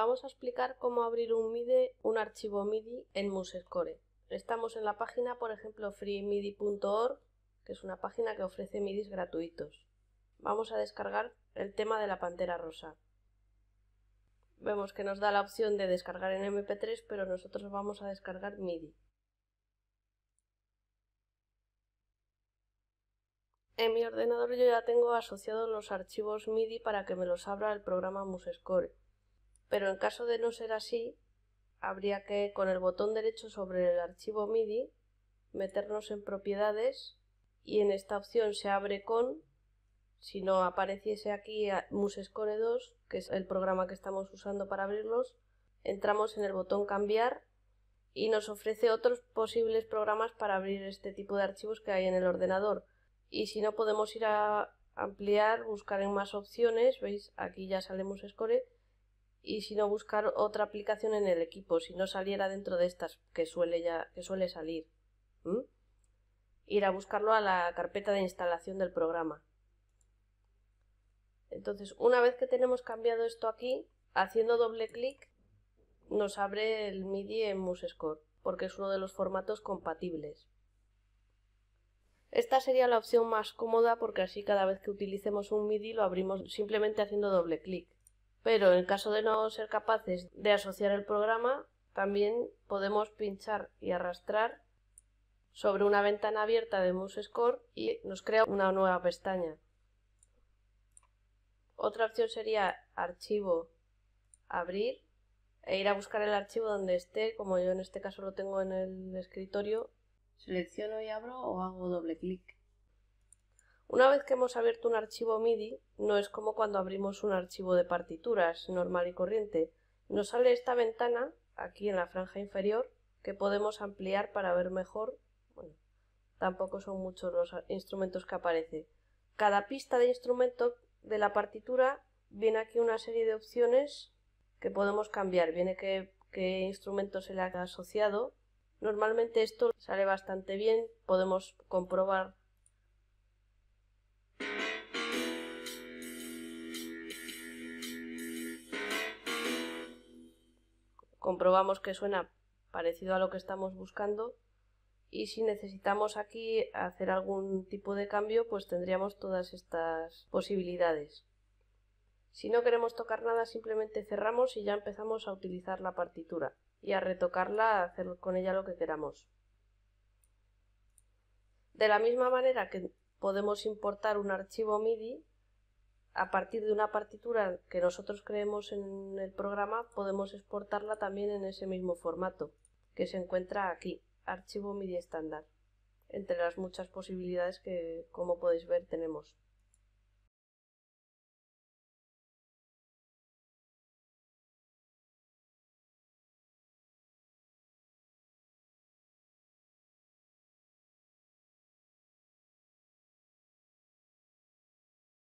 Vamos a explicar cómo abrir un un archivo MIDI en MuseScore. Estamos en la página, por ejemplo, freemidi.org, que es una página que ofrece MIDI gratuitos. Vamos a descargar el tema de la pantera rosa. Vemos que nos da la opción de descargar en MP3, pero nosotros vamos a descargar MIDI. En mi ordenador yo ya tengo asociados los archivos MIDI para que me los abra el programa MuseScore pero en caso de no ser así, habría que con el botón derecho sobre el archivo MIDI meternos en propiedades y en esta opción se abre con, si no apareciese aquí MuseScore 2, que es el programa que estamos usando para abrirlos, entramos en el botón cambiar y nos ofrece otros posibles programas para abrir este tipo de archivos que hay en el ordenador. Y si no podemos ir a ampliar, buscar en más opciones, veis, aquí ya sale MuseScore y si no buscar otra aplicación en el equipo, si no saliera dentro de estas que suele, ya, que suele salir. Ir a buscarlo a la carpeta de instalación del programa. Entonces, una vez que tenemos cambiado esto aquí, haciendo doble clic nos abre el MIDI en MuseScore, porque es uno de los formatos compatibles. Esta sería la opción más cómoda porque así cada vez que utilicemos un MIDI lo abrimos simplemente haciendo doble clic. Pero en caso de no ser capaces de asociar el programa, también podemos pinchar y arrastrar sobre una ventana abierta de MuseScore y nos crea una nueva pestaña. Otra opción sería archivo, abrir e ir a buscar el archivo donde esté, como yo en este caso lo tengo en el escritorio. Selecciono y abro o hago doble clic. Una vez que hemos abierto un archivo MIDI, no es como cuando abrimos un archivo de partituras normal y corriente. Nos sale esta ventana, aquí en la franja inferior, que podemos ampliar para ver mejor. Bueno, tampoco son muchos los instrumentos que aparece. Cada pista de instrumento de la partitura viene aquí una serie de opciones que podemos cambiar. Viene qué, qué instrumento se le ha asociado. Normalmente esto sale bastante bien, podemos comprobar comprobamos que suena parecido a lo que estamos buscando y si necesitamos aquí hacer algún tipo de cambio pues tendríamos todas estas posibilidades. Si no queremos tocar nada simplemente cerramos y ya empezamos a utilizar la partitura y a retocarla, a hacer con ella lo que queramos. De la misma manera que podemos importar un archivo MIDI, a partir de una partitura que nosotros creemos en el programa, podemos exportarla también en ese mismo formato, que se encuentra aquí, archivo MIDI estándar, entre las muchas posibilidades que, como podéis ver, tenemos.